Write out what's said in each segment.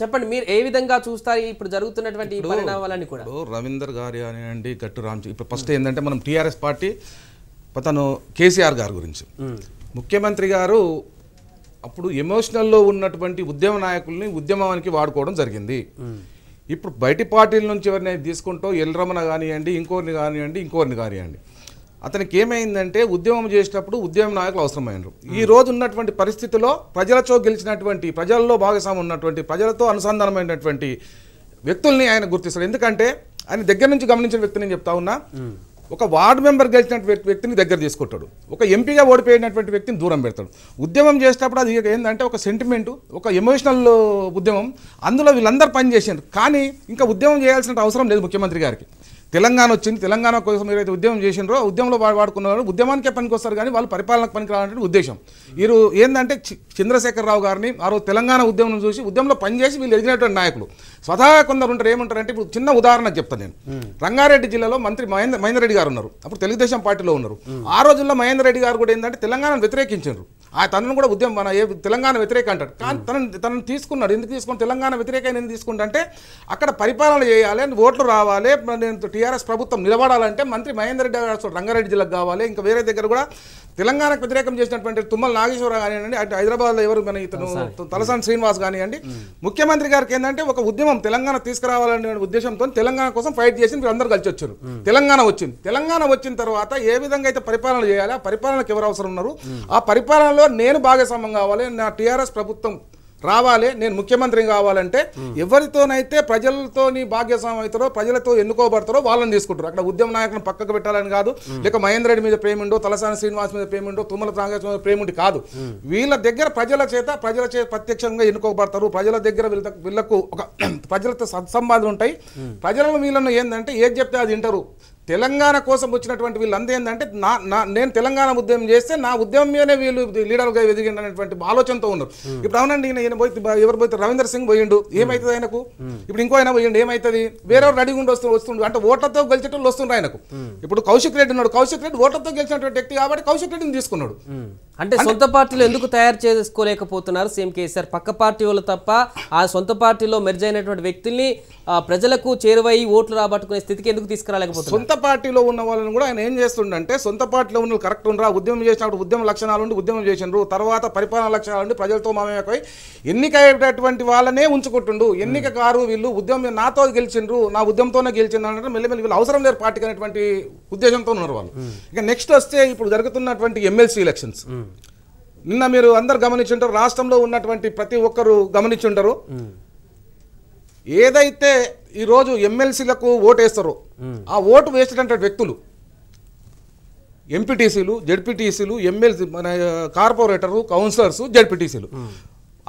చెప్పండి మీరు ఏ విధంగా చూస్తారు ఇప్పుడు జరుగుతున్నటువంటి పరిణామాలని కూడా రవీందర్ గారి కానివ్వండి గట్టు రామ్ ఇప్పుడు ఫస్ట్ ఏంటంటే మనం టీఆర్ఎస్ పార్టీ తను కేసీఆర్ గారి గురించి ముఖ్యమంత్రి గారు అప్పుడు ఎమోషనల్లో ఉన్నటువంటి ఉద్యమ నాయకుల్ని ఉద్యమానికి వాడుకోవడం జరిగింది ఇప్పుడు బయటి పార్టీల నుంచి ఎవరినైతే తీసుకుంటూ రమణ కానివ్వండి ఇంకోరిని కానివ్వండి ఇంకోరిని కానివ్వండి అతనికి ఏమైందంటే ఉద్యమం చేసేటప్పుడు ఉద్యమ నాయకులు అవసరమైనరు ఈ రోజు ఉన్నటువంటి పరిస్థితిలో ప్రజలతో గెలిచినటువంటి ప్రజల్లో భాగస్వామి ఉన్నటువంటి ప్రజలతో అనుసంధానమైనటువంటి వ్యక్తుల్ని ఆయన గుర్తిస్తారు ఎందుకంటే ఆయన దగ్గర నుంచి గమనించిన వ్యక్తి నేను చెప్తా ఉన్నా ఒక వార్డ్ మెంబర్ గెలిచినటువంటి వ్యక్తిని దగ్గర తీసుకుంటాడు ఒక ఎంపీగా ఓడిపోయినటువంటి వ్యక్తిని దూరం పెడతాడు ఉద్యమం చేసేటప్పుడు అది ఏంటంటే ఒక సెంటిమెంట్ ఒక ఎమోషనల్ ఉద్యమం అందులో వీళ్ళందరూ పనిచేసారు కానీ ఇంకా ఉద్యమం చేయాల్సిన అవసరం లేదు ముఖ్యమంత్రి గారికి తెలంగాణ వచ్చింది తెలంగాణ కోసం ఏదైతే ఉద్యమం చేసినారో ఉద్యమంలో వాడుకున్నారో ఉద్యమానికే పనికొస్తారు కానీ వాళ్ళు పరిపాలనకు పనికి రావాలంటే ఉద్దేశం వీరు ఏంటంటే చంద్రశేఖరరావు గారిని ఆ రోజు తెలంగాణ ఉద్యమం చూసి ఉద్యమంలో పనిచేసి వీళ్ళు ఎదిగినటువంటి నాయకులు స్వతహా కొందరు ఉంటారు ఏమంటారంటే ఇప్పుడు చిన్న ఉదాహరణ చెప్తాను నేను రంగారెడ్డి జిల్లాలో మంత్రి మహేంద్ర మహేందర్ రెడ్డి గారు ఉన్నారు అప్పుడు తెలుగుదేశం పార్టీలో ఉన్నారు ఆ రోజుల్లో మహేందర్ రెడ్డి గారు కూడా ఏంటంటే తెలంగాణను వ్యతిరేకించారు ఆ తనను కూడా ఉద్యమం మన ఏ తెలంగాణ వ్యతిరేక అంటాడు కానీ తనను తనను తీసుకున్నాడు ఎందుకు తీసుకుని తెలంగాణ వ్యతిరేక ఎందుకు తీసుకుంటే అక్కడ పరిపాలన చేయాలి ఓట్లు రావాలి నేను టీఆర్ఎస్ ప్రభుత్వం నిలబడాలంటే మంత్రి మహేందర్ రెడ్డి గారు రంగారెడ్డి జిల్లాకు కావాలి ఇంకా వేరే దగ్గర కూడా తెలంగాణకు వ్యతిరేకం చేసినటువంటి తుమ్మల నాగేశ్వరరావు కానివ్వండి అటు హైదరాబాద్లో ఎవరు మన ఇతను తలసాని శ్రీనివాస్ కానివ్వండి ముఖ్యమంత్రి గారికి ఏంటంటే ఒక ఉద్యమం తెలంగాణ తీసుకురావాలనే ఉద్దేశంతో తెలంగాణ కోసం ఫైట్ చేసి అందరు కలిసి వచ్చారు తెలంగాణ వచ్చింది తెలంగాణ వచ్చిన తర్వాత ఏ విధంగా అయితే పరిపాలన చేయాలి ఆ పరిపాలనకు ఎవరు అవసరం ఉన్నారు ఆ పరిపాలనలో నేను భాగస్వామ్యం కావాలి నా టీఆర్ఎస్ ప్రభుత్వం రావాలి నేను ముఖ్యమంత్రి కావాలంటే ఎవరితోనైతే ప్రజలతో భాగ్యస్వామి అవుతారో ప్రజలతో ఎన్నుకోబడతారో వాళ్ళని తీసుకుంటారు అక్కడ ఉద్యమ నాయకులను పక్కకు పెట్టాలని కాదు లేక మహేంద్ర రెడ్డి మీద ప్రేమిండో తలసాని శ్రీనివాస్ మీద ప్రేమిండో తుమ్మల సాంగేశ్వర మీద ప్రేమిండి కాదు వీళ్ళ దగ్గర ప్రజల చేత ప్రజల చేత ప్రత్యక్షంగా ఎన్నుకోబడతారు ప్రజల దగ్గర వీళ్ళకు ఒక ప్రజలతో సత్సంబాధులు ఉంటాయి ప్రజలను వీళ్ళను ఏంటంటే ఏది చెప్తే అది వింటారు తెలంగాణ కోసం వచ్చినటువంటి వీళ్ళందరూ ఏంటంటే నా నా నేను తెలంగాణ ఉద్యమం చేస్తే నా ఉద్యమమే వీళ్ళు లీడర్గా ఎదిగినటువంటి ఆలోచనతో ఉన్నారు hmm. ఇప్పుడు అవునండి ఈయన పోయి ఎవరు పోతే రవీంద్ర సింగ్ పోయిండు ఏమవుతుంది ఆయనకు hmm. ఇప్పుడు ఇంకో ఆయన పోయిండు ఏమవుతుంది వేరెవరు రెడీ ఉండి వస్తు వస్తుండు అంటే ఓట్లతో గెలిచేటోళ్ళు వస్తుండ్రు ఆయనకు hmm. ఇప్పుడు కౌశిక్ రెడ్డి ఉన్నాడు కౌశిక్ రెడ్డి ఓట్లతో గెలిచినటువంటి వ్యక్తి కాబట్టి కౌశిక్ రెడ్డిని తీసుకున్నాడు అంటే సొంత పార్టీలో ఎందుకు తయారు చేసుకోలేకపోతున్నారు సీఎం కేసీఆర్ పక్క పార్టీ వాళ్ళు తప్ప ఆ సొంత పార్టీలో మెర్జ్ అయినటువంటి వ్యక్తుల్ని ప్రజలకు చేరువై ఓట్లు రాబట్టుకునే స్థితికి ఎందుకు తీసుకురాలేకపోతున్నారు సొంత పార్టీలో ఉన్న వాళ్ళని కూడా ఆయన ఏం చేస్తుండే సొంత పార్టీలో ఉన్న కరెక్ట్ ఉండరా ఉద్యమం చేసినప్పుడు ఉద్యమ లక్షణాలు ఉండి ఉద్యమం చేసినారు తర్వాత పరిపాలన లక్షణాలు ఉండి ప్రజలతో మామయ్యకై ఎన్నిక అయ్యేటటువంటి వాళ్ళనే ఉంచుకుంటుండు ఎన్నిక కారు వీళ్ళు ఉద్యమం నాతో గెలిచిండ్రు నా ఉద్యమంతోనే గెలిచిండ్రు అంటే వీళ్ళు అవసరం లేరు పార్టీకి అనేటువంటి ఉద్దేశంతో ఉన్నారు వాళ్ళు ఇక నెక్స్ట్ వస్తే ఇప్పుడు జరుగుతున్నటువంటి ఎమ్మెల్సీ ఎలక్షన్స్ నిన్న మీరు అందరు గమనించుంటారు రాష్ట్రంలో ఉన్నటువంటి ప్రతి ఒక్కరు గమనించుంటారు ఏదైతే ఈరోజు ఎమ్మెల్సీలకు వేస్తారో ఆ ఓటు వేసినటువంటి వ్యక్తులు ఎంపీటీసీలు జెడ్పీటీసీలు ఎమ్మెల్సీ మన కార్పొరేటరు కౌన్సిలర్స్ జెడ్పీటీసీలు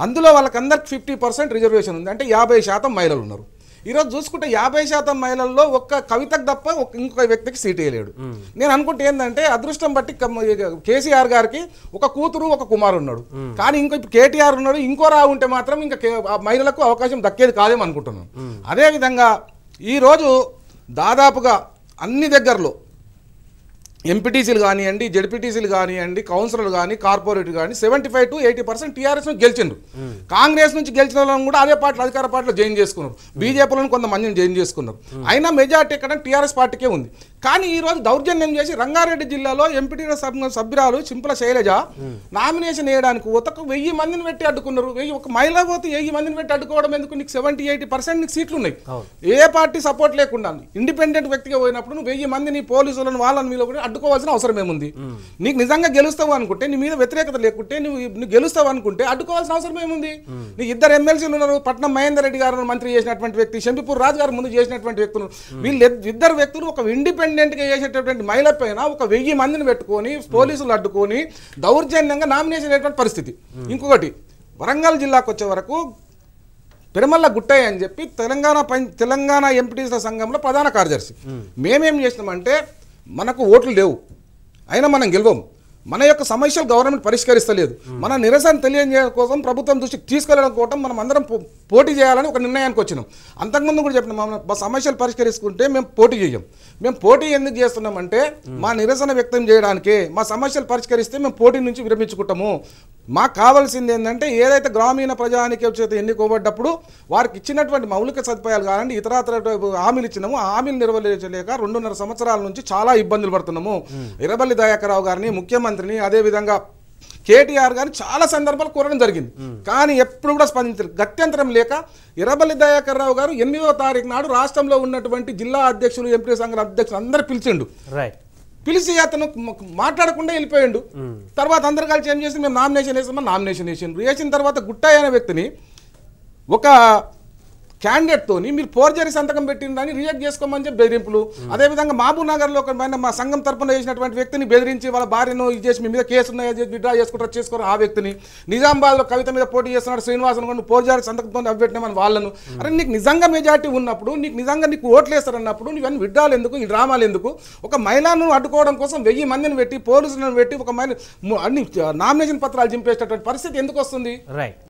అందులో వాళ్ళకందరికి ఫిఫ్టీ పర్సెంట్ రిజర్వేషన్ ఉంది అంటే యాభై శాతం మహిళలు ఉన్నారు ఈరోజు చూసుకుంటే యాభై శాతం మహిళల్లో ఒక్క కవితకు తప్ప ఇంకొక వ్యక్తికి సీట్ వేయలేడు నేను అనుకుంటే ఏంటంటే అదృష్టం బట్టి కేసీఆర్ గారికి ఒక కూతురు ఒక కుమారు ఉన్నాడు కానీ ఇంకో కేటీఆర్ ఉన్నాడు ఇంకో రా ఉంటే మాత్రం ఇంకా మహిళలకు అవకాశం దక్కేది కాదేమో అనుకుంటున్నాను అదేవిధంగా ఈరోజు దాదాపుగా అన్ని దగ్గరలో ఎంపీటీసీలు కానివ్వండి జడ్పీటీసీలు కానివ్వండి కౌన్సిలర్లు కానీ కార్పొరేట్ కానీ seventy five to eighty percent TRS నుంచి గెలిచిండ్రు కాంగ్రెస్ నుంచి గెలిచిన వాళ్ళని కూడా అదే పార్టీలు అధికార పార్టీలో జాయిన్ చేసుకున్నారు బీజేపీలను hmm. కొంతమందిని జాయిన్ చేసుకున్నారు hmm. అయినా మెజార్టీ ఎక్కడ టీఆర్ఎస్ పార్టీకే ఉంది కానీ ఈరోజు దౌర్జన్యం చేసి రంగారెడ్డి జిల్లాలో ఎంపీ సభ్యురాలు చింపుల శైలజ నామినేషన్ వేయడానికి ఒక వెయ్యి మందిని పెట్టి అడ్డుకున్నారు వెయ్యి ఒక మహిళ పోతే వెయ్యి మందిని పెట్టి అడ్డుకోవడం ఎందుకు నీకు సెవెంటీ ఎయిటీ పర్సెంట్ నీకు సీట్లు ఉన్నాయి ఏ పార్టీ సపోర్ట్ లేకుండా ఇండిపెండెంట్ వ్యక్తిగా పోయినప్పుడు నువ్వు వెయ్యి మందిని పోలీసులను వాళ్ళని మీలో కూడా అడ్డుకోవాల్సిన అవసరం ఏముంది నీకు నిజంగా గెలుస్తావు అనుకుంటే నీ మీద వ్యతిరేకత లేకుంటే నువ్వు నువ్వు గెలుస్తావు అనుకుంటే అడ్డుకోవాల్సిన అవసరం ఏముంది నీ ఇద్దరు ఎమ్మెల్సీలు ఉన్నారు పట్నం మహేందర్ రెడ్డి గారు మంత్రి చేసినటువంటి వ్యక్తి శంపిపూర్ రాజు గారు ముందు చేసినటువంటి వ్యక్తులు వీళ్ళు ఇద్దరు వ్యక్తులు ఒక ఇండిపెండెంట్ ఇండిపెండెంట్గా చేసేటటువంటి మహిళ పైన ఒక వెయ్యి మందిని పెట్టుకొని పోలీసులు అడ్డుకొని దౌర్జన్యంగా నామినేషన్ అయ్యేటువంటి పరిస్థితి ఇంకొకటి వరంగల్ జిల్లాకు వచ్చే వరకు పెరమల్ల గుట్టయ్య అని చెప్పి తెలంగాణ తెలంగాణ ఎంపీటీసీల సంఘంలో ప్రధాన కార్యదర్శి మేమేం చేసినామంటే మనకు ఓట్లు లేవు అయినా మనం గెలవం మన యొక్క సమస్యలు గవర్నమెంట్ పరిష్కరిస్తలేదు మన నిరసన తెలియజేయడం కోసం ప్రభుత్వం దృష్టికి తీసుకెళ్ళడం కోసం మనం అందరం పోటీ చేయాలని ఒక నిర్ణయానికి వచ్చినాం అంతకుముందు కూడా చెప్పిన మా సమస్యలు పరిష్కరించుకుంటే మేము పోటీ చేయం మేము పోటీ ఎందుకు చేస్తున్నామంటే మా నిరసన వ్యక్తం చేయడానికి మా సమస్యలు పరిష్కరిస్తే మేము పోటీ నుంచి విరమించుకుంటాము మాకు కావాల్సింది ఏంటంటే ఏదైతే గ్రామీణ ప్రజానికి చేత ఎన్నుకోబడ్డప్పుడు వారికి ఇచ్చినటువంటి మౌలిక సదుపాయాలు కానీ ఇతర హామీలు ఇచ్చినాము ఆ హామీలు నిర్వహించలేక రెండున్నర సంవత్సరాల నుంచి చాలా ఇబ్బందులు పడుతున్నాము ఇరబల్లి దయాకరావు గారిని ముఖ్యమంత్రిని అదేవిధంగా కేటీఆర్ గారు చాలా సందర్భాలు కోరడం జరిగింది కానీ ఎప్పుడు కూడా స్పందించారు గత్యంతరం లేక ఇరబల్లి దయాకర్ రావు గారు ఎనిమిదో తారీఖు నాడు రాష్ట్రంలో ఉన్నటువంటి జిల్లా అధ్యక్షులు ఎంపీ సంఘాల అధ్యక్షులు అందరు పిలిచిండు పిలిచి అతను మాట్లాడకుండా వెళ్ళిపోయాడు తర్వాత అందరు కలిసి ఏం చేసి మేము నామినేషన్ వేసామా నామినేషన్ వేసిండు వేసిన తర్వాత గుట్ట అనే వ్యక్తిని ఒక తోని మీరు ఫోర్జరీ సంతకం పెట్టిందని రియాక్ట్ చేసుకోమని చెప్పి బెదిరింపులు అదేవిధంగా మహబూబ్ నగర్లో మన మా సంఘం తరపున చేసినటువంటి వ్యక్తిని బెదిరించి వాళ్ళ భార్యను ఇది చేసి మీ మీద కేసు ఉన్నాయో విడ్రా చేసుకుంటారు చేసుకోరు ఆ వ్యక్తిని లో కవిత మీద పోటీ చేస్తున్నాడు శ్రీనివాసన్ కూడా ఫోర్జరీ సంతకంతో అవ్వబెట్టినామని వాళ్ళను అరే నీకు నిజంగా మెజార్టీ ఉన్నప్పుడు నీకు నిజంగా నీకు ఓట్లు వేస్తారన్నప్పుడు నువ్వన్నీ విడ్రాలు ఎందుకు ఈ డ్రామాలు ఎందుకు ఒక మహిళను అడ్డుకోవడం కోసం వెయ్యి మందిని పెట్టి పోలీసులను పెట్టి ఒక మహిళ అన్ని నామినేషన్ పత్రాలు చింపేసేటువంటి పరిస్థితి ఎందుకు వస్తుంది రైట్